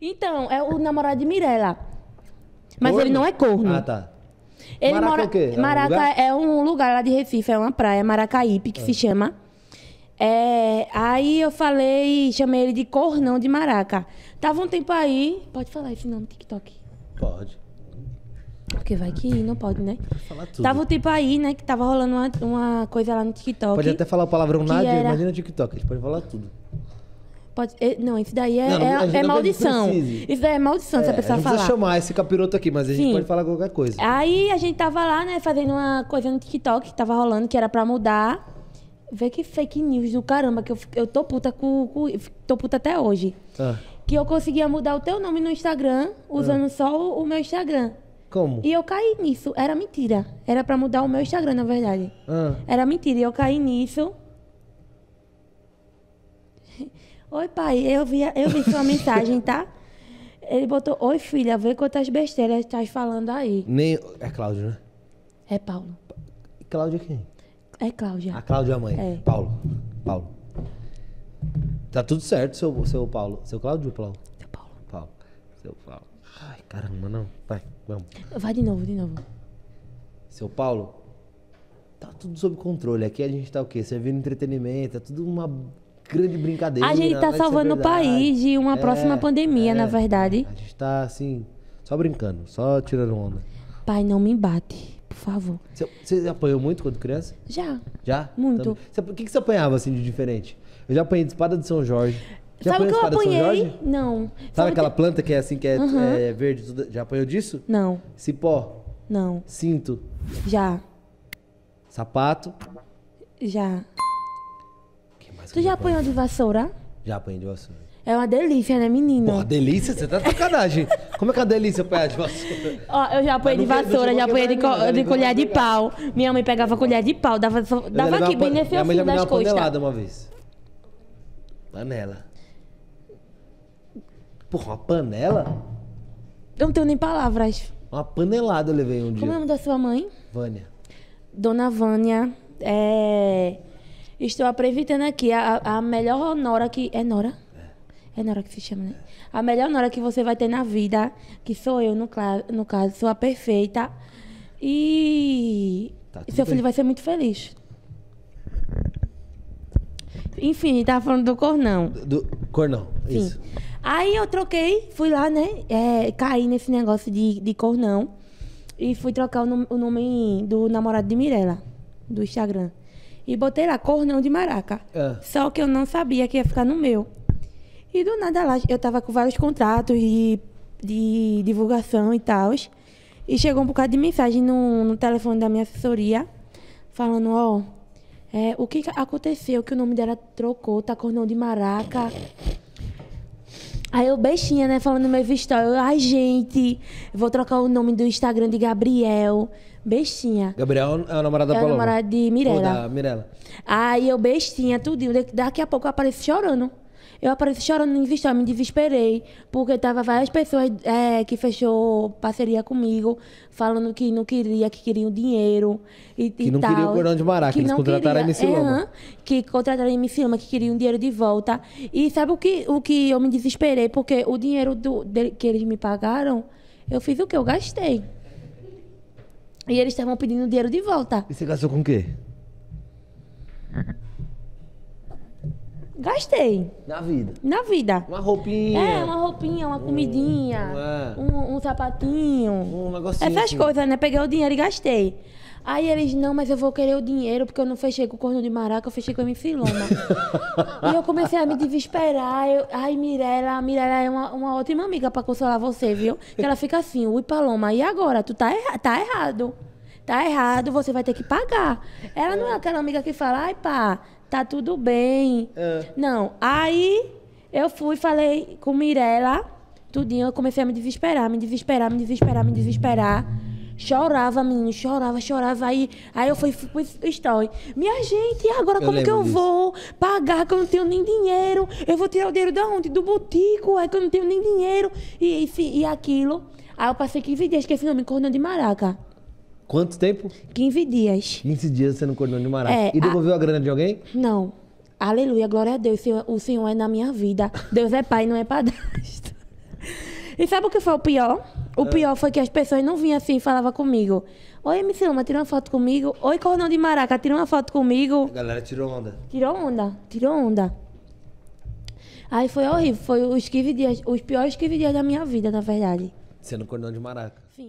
Então, é o namorado de Mirella. Mas corno? ele não é corno. Ah, tá. Ele Maraca mora... é o quê? É Maraca um é um lugar lá de Recife, é uma praia, Maracaípe, que é. se ah. chama. É... Aí eu falei, chamei ele de cornão de Maraca. Tava um tempo aí. Pode falar esse nome, TikTok? Pode. Porque vai que não pode, né? Falar tudo. Tava um tempo aí, né? Que tava rolando uma, uma coisa lá no TikTok. Pode até falar o palavrão Nadia, era... imagina o TikTok, gente pode falar tudo. Pode, é, não, isso daí é, não, é, é maldição. Isso daí é maldição, é, se a é, pessoa a falar. Não precisa chamar esse capiroto aqui, mas a gente Sim. pode falar qualquer coisa. Aí a gente tava lá, né, fazendo uma coisa no TikTok que tava rolando, que era pra mudar. Vê que fake news do caramba, que eu, eu tô puta com, com Tô puta até hoje. Ah. Que eu conseguia mudar o teu nome no Instagram, usando ah. só o, meu Instagram. Como? E eu caí nisso. Era mentira. Era pra mudar o meu Instagram, na verdade. Ah. Era mentira. E eu caí nisso. Oi, pai, eu vi, eu vi sua mensagem, tá? Ele botou, oi, filha, vê quantas besteiras estás falando aí. Nem, é Cláudio, né? É Paulo. Cláudia é quem? É Cláudia. A Cláudia é mãe. É. Paulo. Paulo. Tá tudo certo, seu, seu Paulo. Seu Cláudio Paulo? Seu Paulo. Paulo. Seu Paulo. Ai, caramba, não. Vai, vamos. Vai de novo, de novo. Seu Paulo, tá tudo sob controle. Aqui a gente tá o quê? Servindo entretenimento, é tudo uma grande brincadeira. A gente tá né? é salvando o país de uma é, próxima pandemia, é. na verdade. A gente tá, assim, só brincando, só tirando onda. Pai, não me bate, por favor. Você, você apanhou muito quando criança? Já. Já? Muito. Você, o que, que você apanhava, assim, de diferente? Eu já apanhei de espada de São Jorge. Já Sabe o que eu apanhei? Não. Sabe, Sabe aquela que... planta que é assim, que é, uhum. é verde? Já apanhou disso? Não. Cipó? Não. Cinto? Já. Sapato? Já. Tu já apanhou de vassoura? Já apanhei de vassoura. É uma delícia, né, menina? Pô, delícia? Você tá de sacanagem. Como é que é a delícia apanhar de vassoura? Ó, eu já apanhei de vassoura, já apanhei de, co de, de colher de pau. Minha mãe pegava colher de pau, dava, dava aqui, bem nesse fio das costas. Eu mãe uma panelada uma vez. Panela. Porra, uma panela? Eu não tenho nem palavras. Uma panelada eu levei um dia. Como é o nome da sua mãe? Vânia. Dona Vânia, é... Estou aproveitando aqui a, a melhor Nora que. É Nora? É. é Nora que se chama, né? A melhor Nora que você vai ter na vida, que sou eu, no, no caso, sou a perfeita. E. Tá seu filho bem. vai ser muito feliz. Enfim, tava falando do cornão. Do, do cornão, Sim. isso. Aí eu troquei, fui lá, né? É, caí nesse negócio de, de cornão. E fui trocar o, nome, o nome do namorado de Mirella, do Instagram. E botei lá cornão de maraca. É. Só que eu não sabia que ia ficar no meu. E do nada lá, eu tava com vários contratos de, de divulgação e tal. E chegou um bocado de mensagem no, no telefone da minha assessoria, falando, ó, oh, é, o que aconteceu que o nome dela trocou, tá cornão de maraca. Aí eu bestinha, né, falando no meu story, ai gente, vou trocar o nome do Instagram de Gabriel. Bestinha. Gabriel é o namorado da Paloma. É o namorado de Mirella. Ou da Mirella. Aí eu bestinha, tudinho. Daqui a pouco eu apareço chorando. Eu apareci chorando no Instagram, me desesperei, porque tava várias pessoas é, que fechou parceria comigo, falando que não queria, que queriam dinheiro e, que e não queriam queria o Corão de Mará, que, que eles contrataram queria, a MC Loma. É, que contrataram a MC Loma, que queriam dinheiro de volta. E sabe o que, o que eu me desesperei? Porque o dinheiro do, de, que eles me pagaram, eu fiz o que? Eu gastei. E eles estavam pedindo dinheiro de volta. E você gastou com o quê? Gastei. Na vida. Na vida. Uma roupinha. É, uma roupinha, uma comidinha, um, é. um, um sapatinho. Um negocinho. Essas coisas, né? Peguei o dinheiro e gastei. Aí eles, não, mas eu vou querer o dinheiro, porque eu não fechei com o corno de maraca, eu fechei com a minha filoma e eu comecei a me desesperar. Eu, Ai, Mirella, a Mirella é uma, uma ótima amiga pra consolar você, viu? Que ela fica assim, ui, Paloma, e agora? Tu tá, erra tá errado. Tá errado, você vai ter que pagar. Ela não é aquela amiga que fala, ai, pá, tá tudo bem. É. Não. Aí eu fui, falei com Mirella, tudinho, eu comecei a me desesperar, me desesperar, me desesperar, me desesperar. Chorava, menino, chorava, chorava. Aí, aí eu fui, fui pro story. Minha gente, agora eu como que eu disso. vou pagar que eu não tenho nem dinheiro? Eu vou tirar o dinheiro de onde? Do botico, é que eu não tenho nem dinheiro. E, e, e aquilo. Aí eu passei 15 dias que não nome, corno de maraca. Quanto tempo? 15 dias. 15 dias você não de Maraca É, e devolveu a... a grana de alguém? Não. Aleluia, glória a Deus. O Senhor é na minha vida. Deus é pai, não é padrasto. E sabe o que foi o pior? O é. pior foi que as pessoas não vinham assim e falavam comigo. Oi, MC Luma, tira uma foto comigo. Oi, Cordão de Maraca, tira uma foto comigo. A galera tirou onda. Tirou onda, tirou onda. Aí foi horrível. Foi os 15 dias, os piores 15 dias da minha vida, na verdade. Sendo Cordão de Maraca. Sim.